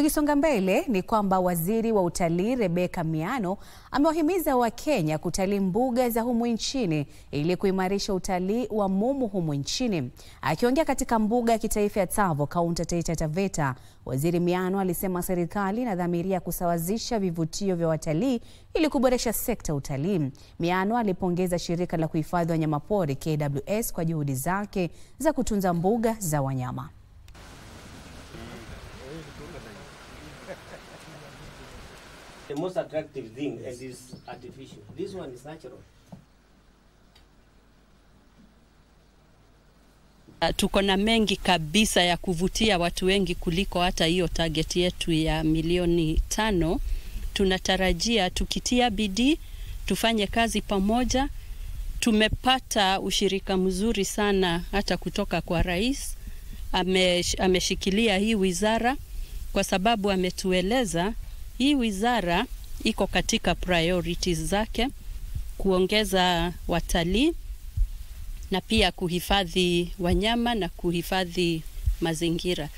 Tukisonga mbele ni kwamba waziri wa utalii Rebecca Miano amewahimiza Wakenya kutalii mbuga za humu nchini ili kuimarisha utalii wa mumu humu nchini. Akiongea katika mbuga ya kitaifa ya Tsavo, kaunti ya Taita Taveta, waziri Miano alisema serikali inadhamiria kusawazisha vivutio vya watalii ili kuboresha sekta ya utalii. Miano alipongeza shirika la kuhifadhi wanyamapori KWS kwa juhudi zake za kutunza mbuga za wanyama the most attractive thing yes. and is artificial. This one is natural. Uh, tuko na mengi kabisa ya kuvutia watu wengi kuliko hata hiyo target yetu ya milioni tano. Tunatarajia tukitia bidii, tufanye kazi pamoja. Tumepata ushirika mzuri sana hata kutoka kwa rais, ameshikilia hii wizara kwa sababu ametueleza hii wizara iko katika priorities zake kuongeza watalii na pia kuhifadhi wanyama na kuhifadhi mazingira.